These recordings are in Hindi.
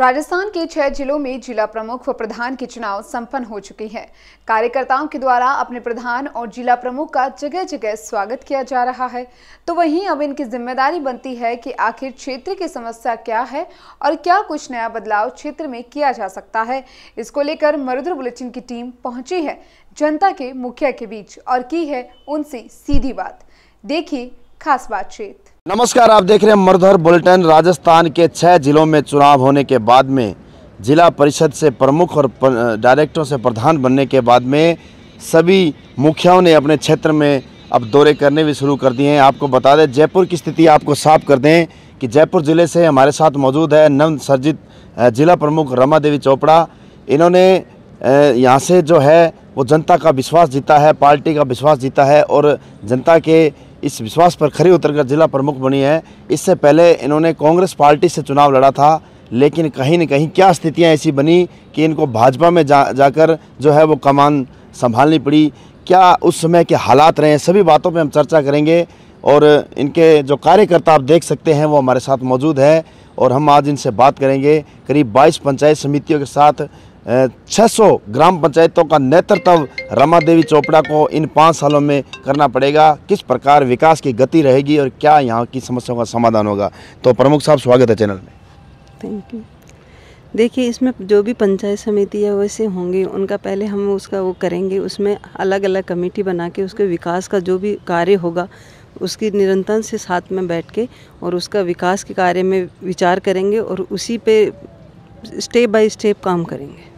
राजस्थान के छह जिलों में जिला प्रमुख व प्रधान के चुनाव संपन्न हो चुके हैं कार्यकर्ताओं के द्वारा अपने प्रधान और जिला प्रमुख का जगह जगह स्वागत किया जा रहा है तो वहीं अब इनकी जिम्मेदारी बनती है कि आखिर क्षेत्र की समस्या क्या है और क्या कुछ नया बदलाव क्षेत्र में किया जा सकता है इसको लेकर मरुद्र बुलेटिन की टीम पहुंची है जनता के मुखिया के बीच और की है उनसे सीधी बात देखिए खास बातचीत नमस्कार आप देख रहे हैं मरधर बुलेटिन राजस्थान के छह जिलों में चुनाव होने के बाद में जिला परिषद से प्रमुख और डायरेक्टरों से प्रधान बनने के बाद में सभी मुखियाओं ने अपने क्षेत्र में अब दौरे करने भी शुरू कर दिए हैं आपको बता दें जयपुर की स्थिति आपको साफ कर दें कि जयपुर ज़िले से हमारे साथ मौजूद है नव सर्जित जिला प्रमुख रमा देवी चोपड़ा इन्होंने यहाँ से जो है वो जनता का विश्वास जीता है पार्टी का विश्वास जीता है और जनता के इस विश्वास पर खरे उतरकर जिला प्रमुख बनी है इससे पहले इन्होंने कांग्रेस पार्टी से चुनाव लड़ा था लेकिन कहीं न कहीं क्या स्थितियां ऐसी बनी कि इनको भाजपा में जा जाकर जो है वो कमान संभालनी पड़ी क्या उस समय के हालात रहे हैं सभी बातों पे हम चर्चा करेंगे और इनके जो कार्यकर्ता आप देख सकते हैं वो हमारे साथ मौजूद है और हम आज इनसे बात करेंगे करीब 22 पंचायत समितियों के साथ 600 ग्राम पंचायतों का नेतृत्व रमा देवी चोपड़ा को इन पाँच सालों में करना पड़ेगा किस प्रकार विकास की गति रहेगी और क्या यहाँ की समस्याओं का समाधान होगा तो प्रमुख साहब स्वागत है चैनल में थैंक यू देखिए इसमें जो भी पंचायत समिति है वैसे होंगे उनका पहले हम उसका वो करेंगे उसमें अलग अलग कमेटी बना के उसके विकास का जो भी कार्य होगा उसकी निरंतर से साथ में बैठ के और उसका विकास के कार्य में विचार करेंगे और उसी पे स्टेप बाय स्टेप काम करेंगे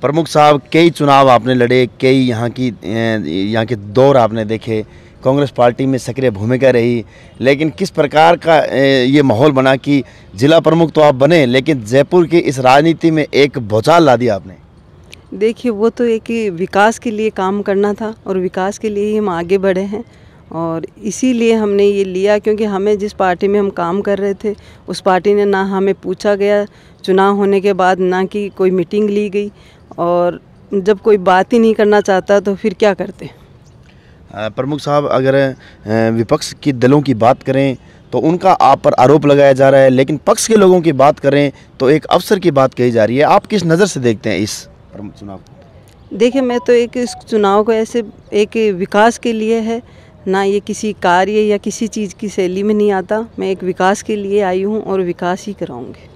प्रमुख साहब कई चुनाव आपने लड़े कई यहाँ की यहाँ के दौर आपने देखे कांग्रेस पार्टी में सक्रिय भूमिका रही लेकिन किस प्रकार का ये माहौल बना कि जिला प्रमुख तो आप बने लेकिन जयपुर की इस राजनीति में एक भौचाल ला दिया आपने देखिए वो तो एक विकास के लिए काम करना था और विकास के लिए ही हम आगे बढ़े हैं और इसीलिए हमने ये लिया क्योंकि हमें जिस पार्टी में हम काम कर रहे थे उस पार्टी ने ना हमें पूछा गया चुनाव होने के बाद ना कि कोई मीटिंग ली गई और जब कोई बात ही नहीं करना चाहता तो फिर क्या करते प्रमुख साहब अगर विपक्ष की दलों की बात करें तो उनका आप पर आरोप लगाया जा रहा है लेकिन पक्ष के लोगों की बात करें तो एक अवसर की बात कही जा रही है आप किस नज़र से देखते हैं इस चुनाव देखिए मैं तो एक इस चुनाव को ऐसे एक विकास के लिए है ना ये किसी कार्य या किसी चीज़ की शैली में नहीं आता मैं एक विकास के लिए आई हूँ और विकास ही कराऊँगी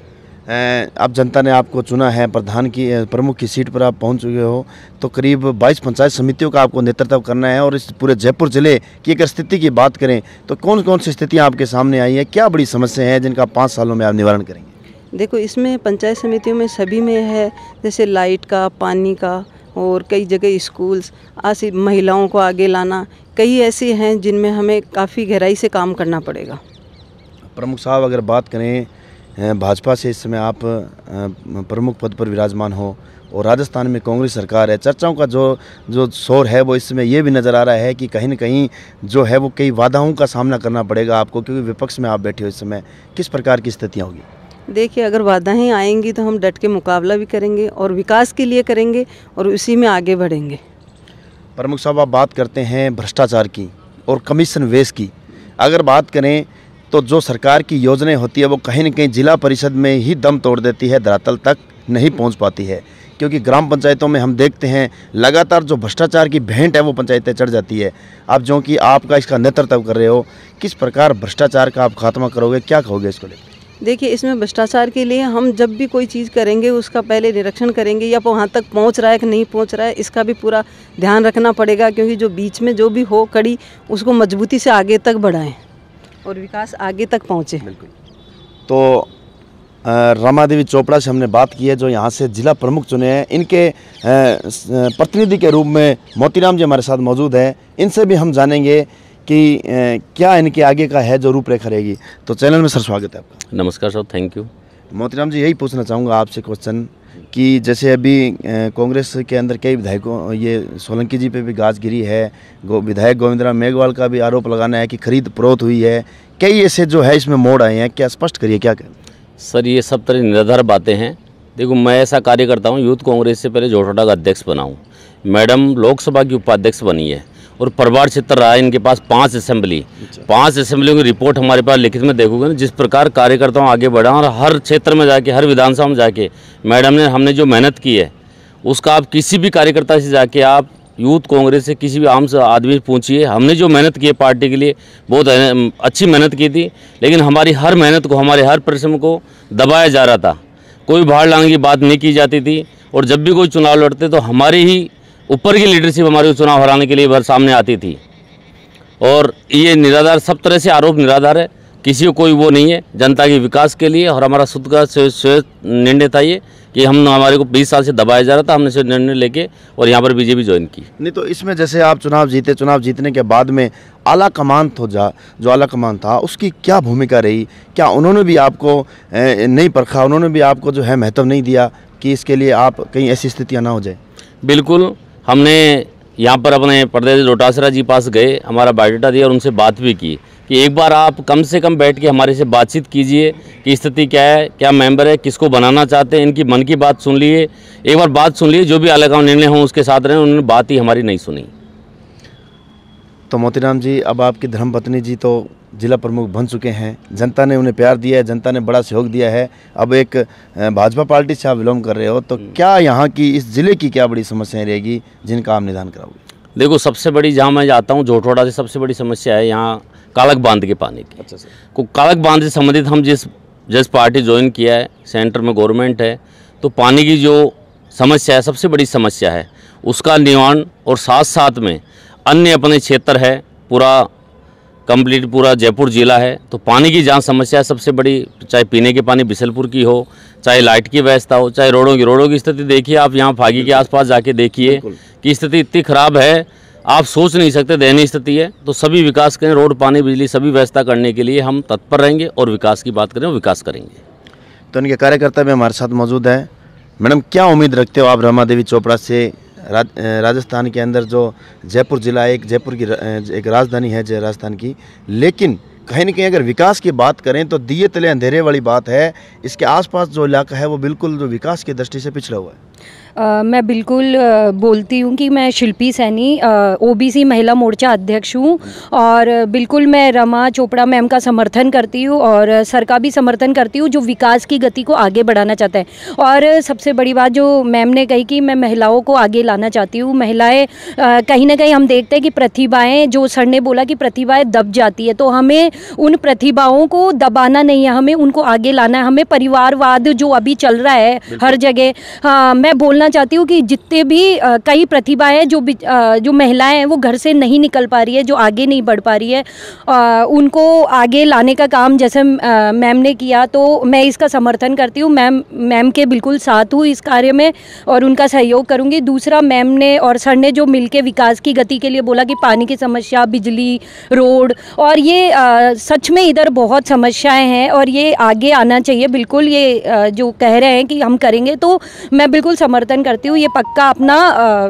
आप जनता ने आपको चुना है प्रधान की प्रमुख की सीट पर आप पहुंच चुके हो तो करीब 22 पंचायत समितियों का आपको नेतृत्व करना है और इस पूरे जयपुर ज़िले की अगर स्थिति की बात करें तो कौन कौन सी स्थितियाँ आपके सामने आई है क्या बड़ी समस्या है जिनका पाँच सालों में आप निवारण करेंगे देखो इसमें पंचायत समितियों में सभी में है जैसे लाइट का पानी का और कई जगह स्कूल्स आज महिलाओं को आगे लाना कई ऐसे हैं जिनमें हमें काफ़ी गहराई से काम करना पड़ेगा प्रमुख साहब अगर बात करें भाजपा से इस समय आप प्रमुख पद पर विराजमान हो और राजस्थान में कांग्रेस सरकार है चर्चाओं का जो जो शोर है वो इस समय ये भी नज़र आ रहा है कि कहीं ना कहीं जो है वो कई वादाओं का सामना करना पड़ेगा आपको क्योंकि विपक्ष में आप बैठे हो इस समय किस प्रकार की स्थितियाँ होगी देखिए अगर वादाएँ आएंगी तो हम डट के मुकाबला भी करेंगे और विकास के लिए करेंगे और उसी में आगे बढ़ेंगे प्रमुख साहब आप बात करते हैं भ्रष्टाचार की और कमीशन वेश की अगर बात करें तो जो सरकार की योजनाएं होती है वो कहीं ना कहीं जिला परिषद में ही दम तोड़ देती है धरातल तक नहीं पहुंच पाती है क्योंकि ग्राम पंचायतों में हम देखते हैं लगातार जो भ्रष्टाचार की भेंट है वो पंचायतें चढ़ जाती है आप जो कि आपका इसका नेतृत्व कर रहे हो किस प्रकार भ्रष्टाचार का आप खात्मा करोगे क्या कहोगे इसको लेकर देखिए इसमें भ्रष्टाचार के लिए हम जब भी कोई चीज़ करेंगे उसका पहले निरीक्षण करेंगे या वहाँ तक पहुँच रहा है कि नहीं पहुँच रहा है इसका भी पूरा ध्यान रखना पड़ेगा क्योंकि जो बीच में जो भी हो कड़ी उसको मजबूती से आगे तक बढ़ाएं और विकास आगे तक पहुँचे बिल्कुल तो रमा देवी चोपड़ा से हमने बात की है जो यहाँ से जिला प्रमुख चुने हैं इनके प्रतिनिधि के रूप में मोतीराम जी हमारे साथ मौजूद हैं इनसे भी हम जानेंगे कि क्या इनके आगे का है जो रूपरेखा रहेगी तो चैनल में सर स्वागत है आपका नमस्कार sir thank you Motiram ji यही पूछना चाहूँगा आपसे क्वेश्चन कि जैसे अभी कांग्रेस के अंदर कई विधायकों ये सोलंकी जी पे भी गाज गिरी है गो विधायक गोविंदराम मेघवाल का भी आरोप लगाना है कि खरीद प्रोत हुई है कई ऐसे जो है इसमें मोड़ आए हैं क्या स्पष्ट करिए क्या करें सर ये सब तरह निराधार बातें हैं देखो मैं ऐसा कार्य करता हूँ यूथ कांग्रेस से पहले जोटोडा का अध्यक्ष बनाऊँ मैडम लोकसभा की उपाध्यक्ष बनी है और परिवार क्षेत्र रहा है इनके पास पांच असेंबली अच्छा। पांच असेंबलियों की रिपोर्ट हमारे पास लिखित में देखोगे ना जिस प्रकार कार्यकर्ताओं आगे बढ़ा और हर क्षेत्र में जाके हर विधानसभा में जाके मैडम ने हमने जो मेहनत की है उसका आप किसी भी कार्यकर्ता से जाके आप यूथ कांग्रेस से किसी भी आम आदमी से पूछिए हमने जो मेहनत की है पार्टी के लिए बहुत अच्छी मेहनत की थी लेकिन हमारी हर मेहनत को हमारे हर परिश्रम को दबाया जा रहा था कोई भाड़ लाने की बात नहीं की जाती थी और जब भी कोई चुनाव लड़ते तो हमारे ही ऊपर की लीडरशिप हमारी चुनाव हराने के लिए बार सामने आती थी और ये निराधार सब तरह से आरोप निराधार है किसी को कोई वो नहीं है जनता के विकास के लिए और हमारा शुद्ध का निर्णय था ये कि हम हमारे को 20 साल से दबाया जा रहा था हमने निर्णय लेके और यहाँ पर बीजेपी ज्वाइन की नहीं तो इसमें जैसे आप चुनाव जीते चुनाव जीतने के बाद में आला कमान तो जा जो आला कमान था उसकी क्या भूमिका रही क्या उन्होंने भी आपको नहीं परखा उन्होंने भी आपको जो है महत्व नहीं दिया कि इसके लिए आप कहीं ऐसी स्थितियाँ ना हो जाए बिल्कुल हमने यहाँ पर अपने प्रदेश लोटासरा जी पास गए हमारा बायोडाटा दिया और उनसे बात भी की कि एक बार आप कम से कम बैठ के हमारे से बातचीत कीजिए कि स्थिति क्या है क्या मेंबर है किसको बनाना चाहते हैं इनकी मन की बात सुन लिए एक बार बात सुन लिए जो भी अलग निर्णय हों उसके साथ रहें उन्होंने बात ही हमारी नहीं सुनी तो मोतीराम जी अब आपकी धर्मपत्नी जी तो जिला प्रमुख बन चुके हैं जनता ने उन्हें प्यार दिया है जनता ने बड़ा सहयोग दिया है अब एक भाजपा पार्टी से आप बिलोंग कर रहे हो तो हम्म। क्या यहाँ की इस ज़िले की क्या बड़ी समस्याएं रहेगी जिनका आप निदान कराओगे देखो सबसे बड़ी जहाँ मैं जाता हूँ जोटवाड़ा से सबसे बड़ी समस्या है यहाँ कालक बांध के पानी की अच्छा को कालक बांध से संबंधित हम जिस जिस पार्टी ज्वाइन किया है सेंटर में गवर्नमेंट है तो पानी की जो समस्या है सबसे बड़ी समस्या है उसका निवारण और साथ साथ में अन्य अपने क्षेत्र है पूरा कंप्लीट पूरा जयपुर ज़िला है तो पानी की जहाँ समस्या सबसे बड़ी चाहे पीने के पानी बिसलपुर की हो चाहे लाइट की व्यवस्था हो चाहे रोडों की रोडों की स्थिति देखिए आप यहाँ फागी के आसपास जाके देखिए कि स्थिति इतनी ख़राब है आप सोच नहीं सकते दयनीय स्थिति है तो सभी विकास करें रोड पानी बिजली सभी व्यवस्था करने के लिए हम तत्पर रहेंगे और विकास की बात करें विकास करेंगे तो इनके कार्यकर्ता भी हमारे साथ मौजूद हैं मैडम क्या उम्मीद रखते हो आप रमा देवी चोपड़ा से राजस्थान के अंदर जो जयपुर ज़िला एक जयपुर की एक राजधानी है जय राजस्थान की लेकिन कहीं ना कहीं अगर विकास की बात करें तो दिए तले अंधेरे वाली बात है इसके आसपास जो इलाका है वो बिल्कुल जो विकास की दृष्टि से पिछड़ा हुआ है मैं बिल्कुल बोलती हूँ कि मैं शिल्पी सैनी ओबीसी महिला मोर्चा अध्यक्ष हूँ और बिल्कुल मैं रमा चोपड़ा मैम का समर्थन करती हूँ और सर का भी समर्थन करती हूँ जो विकास की गति को आगे बढ़ाना चाहते हैं और सबसे बड़ी बात जो मैम ने कही कि मैं महिलाओं को आगे लाना चाहती हूँ महिलाएँ कहीं ना कहीं हम देखते हैं कि प्रतिभाएँ जो सर ने बोला कि प्रतिभाएँ दब जाती है तो हमें उन प्रतिभाओं को दबाना नहीं है हमें उनको आगे लाना है हमें परिवारवाद जो अभी चल रहा है हर जगह हाँ, मैं बोल बोलना चाहती हूँ कि जितने भी आ, कई प्रतिभा है जो आ, जो महिलाएं हैं वो घर से नहीं निकल पा रही है जो आगे नहीं बढ़ पा रही है आ, उनको आगे लाने का काम जैसे मैम ने किया तो मैं इसका समर्थन करती हूँ मैम मैम के बिल्कुल साथ हूँ इस कार्य में और उनका सहयोग करूँगी दूसरा मैम ने और सर ने जो मिल विकास की गति के लिए बोला कि पानी की समस्या बिजली रोड और ये आ, सच में इधर बहुत समस्याएं हैं और ये आगे आना चाहिए बिल्कुल ये जो कह रहे हैं कि हम करेंगे तो मैं बिल्कुल समर्थन जतन करती हूँ ये पक्का अपना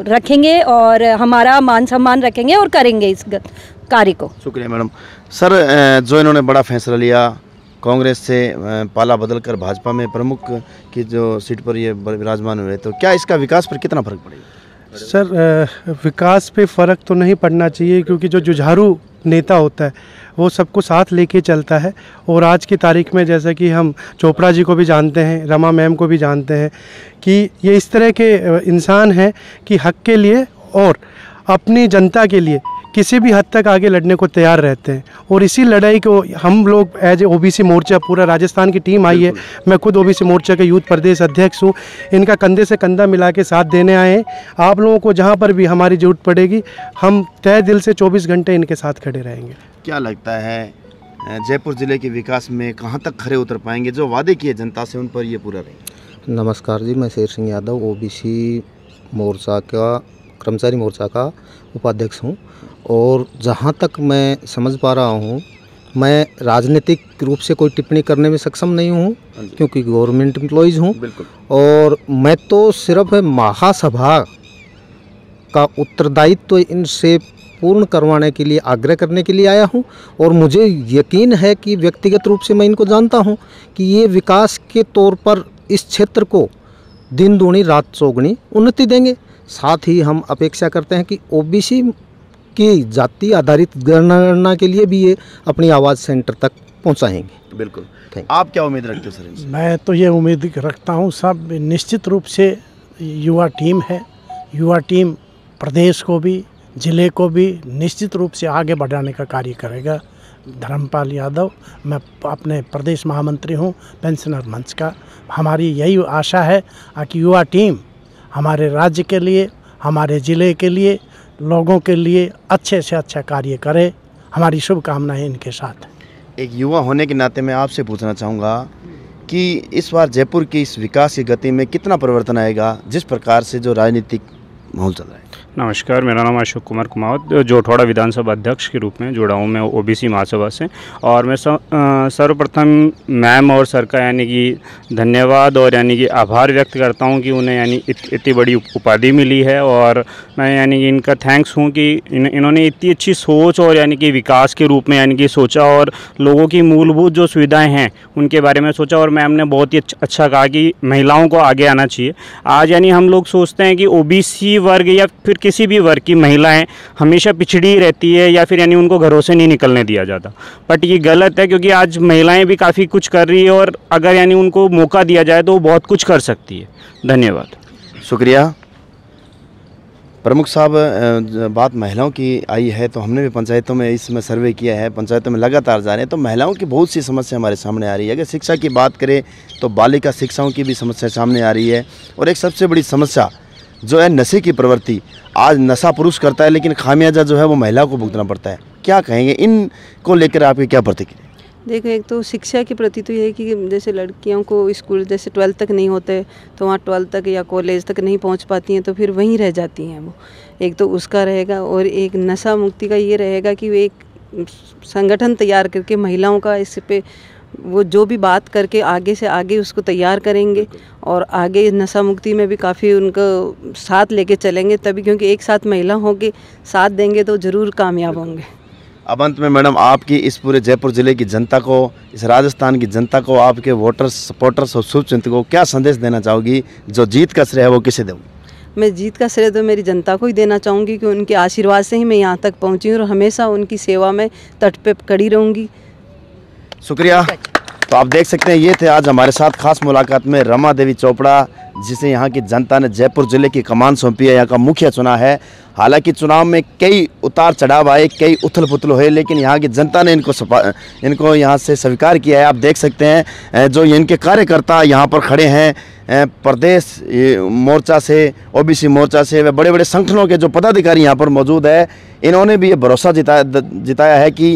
रखेंगे और हमारा मान सम्मान रखेंगे और करेंगे इस कार्य को शुक्रिया मैडम सर जो इन्होंने बड़ा फैसला लिया कांग्रेस से पाला बदलकर भाजपा में प्रमुख की जो सीट पर ये विराजमान हुए तो क्या इसका विकास पर कितना फर्क पड़ेगा सर विकास पे फ़र्क तो नहीं पड़ना चाहिए क्योंकि जो जुझारू नेता होता है वो सबको साथ लेके चलता है और आज की तारीख में जैसा कि हम चोपड़ा जी को भी जानते हैं रमा मैम को भी जानते हैं कि ये इस तरह के इंसान हैं कि हक के लिए और अपनी जनता के लिए किसी भी हद तक आगे लड़ने को तैयार रहते हैं और इसी लड़ाई को हम लोग एज ए ओ मोर्चा पूरा राजस्थान की टीम आई है मैं खुद ओ मोर्चा के यूथ प्रदेश अध्यक्ष हूँ इनका कंधे से कंधा मिला के साथ देने आए हैं आप लोगों को जहाँ पर भी हमारी जरूरत पड़ेगी हम तय दिल से चौबीस घंटे इनके साथ खड़े रहेंगे क्या लगता है जयपुर ज़िले के विकास में कहाँ तक खड़े उतर पाएंगे जो वादे किए जनता से उन पर ये पूरा रहेंगे नमस्कार जी मैं शेर सिंह यादव ओबीसी मोर्चा का कर्मचारी मोर्चा का उपाध्यक्ष हूँ और जहाँ तक मैं समझ पा रहा हूँ मैं राजनीतिक रूप से कोई टिप्पणी करने में सक्षम नहीं हूँ हाँ क्योंकि गवर्नमेंट एम्प्लॉयज़ हूँ और मैं तो सिर्फ महासभा का उत्तरदायित्व तो इनसे पूर्ण करवाने के लिए आग्रह करने के लिए आया हूँ और मुझे यकीन है कि व्यक्तिगत रूप से मैं इनको जानता हूँ कि ये विकास के तौर पर इस क्षेत्र को दिन दूनी रात चौगनी उन्नति देंगे साथ ही हम अपेक्षा करते हैं कि ओबीसी की जाति आधारित गणना के लिए भी ये अपनी आवाज़ सेंटर तक पहुँचाएंगे बिल्कुल आप क्या उम्मीद रखते हो सर मैं तो ये उम्मीद रखता हूँ सब निश्चित रूप से युवा टीम है युवा टीम प्रदेश को भी ज़िले को भी निश्चित रूप से आगे बढ़ाने का कार्य करेगा धर्मपाल यादव मैं अपने प्रदेश महामंत्री हूँ पेंशनर मंच का हमारी यही आशा है कि युवा टीम हमारे राज्य के लिए हमारे ज़िले के लिए लोगों के लिए अच्छे से अच्छा कार्य करें हमारी शुभकामनाएँ इनके साथ एक युवा होने के नाते मैं आपसे पूछना चाहूँगा कि इस बार जयपुर की इस विकास की गति में कितना परिवर्तन आएगा जिस प्रकार से जो राजनीतिक माहौल चल रहा है नमस्कार मेरा नाम अशोक कुमार कुमावत जोठवाड़ा विधानसभा अध्यक्ष के रूप में जुड़ा हूँ मैं ओबीसी महासभा से और मैं सर्वप्रथम मैम और सर का यानी कि धन्यवाद और यानी कि आभार व्यक्त करता हूँ कि उन्हें यानी इत, इतनी बड़ी उपाधि मिली है और मैं यानी कि इनका थैंक्स हूँ कि इन, इन्होंने इतनी अच्छी सोच और यानी कि विकास के रूप में यानी कि सोचा और लोगों की मूलभूत जो सुविधाएँ हैं उनके बारे में सोचा और मैम ने बहुत ही अच्छा कहा कि महिलाओं को आगे आना चाहिए आज यानी हम लोग सोचते हैं कि ओ वर्ग या फिर किसी भी वर्ग की महिलाएं हमेशा पिछड़ी रहती है या फिर यानी उनको घरों से नहीं निकलने दिया जाता बट ये गलत है क्योंकि आज महिलाएं भी काफ़ी कुछ कर रही है और अगर यानी उनको मौका दिया जाए तो वो बहुत कुछ कर सकती है धन्यवाद शुक्रिया प्रमुख साहब बात महिलाओं की आई है तो हमने भी पंचायतों में इसमें सर्वे किया है पंचायतों में लगातार जा रहे हैं तो महिलाओं की बहुत सी समस्या हमारे सामने आ रही है अगर शिक्षा की बात करें तो बालिका शिक्षाओं की भी समस्या सामने आ रही है और एक सबसे बड़ी समस्या जो है नशे की प्रवृत्ति आज नशा पुरुष करता है लेकिन खामियाजा जो है वो महिला को भुगतना पड़ता है क्या कहेंगे इन को लेकर आपकी क्या प्रतिक्रिया देखो एक तो शिक्षा के प्रति तो ये है कि जैसे लड़कियों को स्कूल जैसे ट्वेल्थ तक नहीं होते तो वहाँ ट्वेल्थ तक या कॉलेज तक नहीं पहुँच पाती हैं तो फिर वहीं रह जाती हैं वो एक तो उसका रहेगा और एक नशा मुक्ति का ये रहेगा कि वे एक संगठन तैयार करके महिलाओं का इस पर वो जो भी बात करके आगे से आगे उसको तैयार करेंगे और आगे नशा मुक्ति में भी काफ़ी उनको साथ लेके चलेंगे तभी क्योंकि एक साथ महिला होंगे साथ देंगे तो ज़रूर कामयाब होंगे अब अंत में मैडम आपकी इस पूरे जयपुर ज़िले की जनता को इस राजस्थान की जनता को आपके वोटर्स सपोर्टर्स और शुभचिंतकों को क्या संदेश देना चाहोगी जो जीत का श्रेय है वो किसे दूँ मैं जीत का श्रेय तो मेरी जनता को ही देना चाहूँगी कि उनके आशीर्वाद से ही मैं यहाँ तक पहुँची और हमेशा उनकी सेवा में तट पर कड़ी रहूँगी शुक्रिया तो आप देख सकते हैं ये थे आज हमारे साथ खास मुलाकात में रमा देवी चोपड़ा जिसे यहाँ की जनता ने जयपुर ज़िले की कमान सौंपी है यहाँ का मुखिया चुना है हालांकि चुनाव में कई उतार चढ़ाव आए कई उथल पुथल हुए लेकिन यहाँ की जनता ने इनको इनको यहाँ से स्वीकार किया है आप देख सकते हैं जो इनके कार्यकर्ता यहाँ पर खड़े हैं प्रदेश मोर्चा से ओबीसी मोर्चा से वे बड़े बड़े संगठनों के जो पदाधिकारी यहाँ पर मौजूद है इन्होंने भी ये भरोसा जिताया जिताया है कि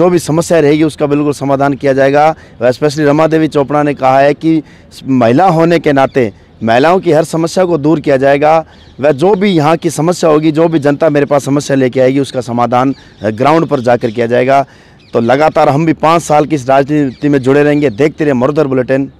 जो भी समस्या रहेगी उसका बिल्कुल समाधान किया जाएगा स्पेशली रमा देवी चोपड़ा ने कहा है कि महिला होने के नाते महिलाओं की हर समस्या को दूर किया जाएगा वह जो भी यहाँ की समस्या होगी जो भी जनता मेरे पास समस्या लेके आएगी उसका समाधान ग्राउंड पर जाकर किया जाएगा तो लगातार हम भी पाँच साल की इस राजनीति में जुड़े रहेंगे देखते रहे मरुधर बुलेटिन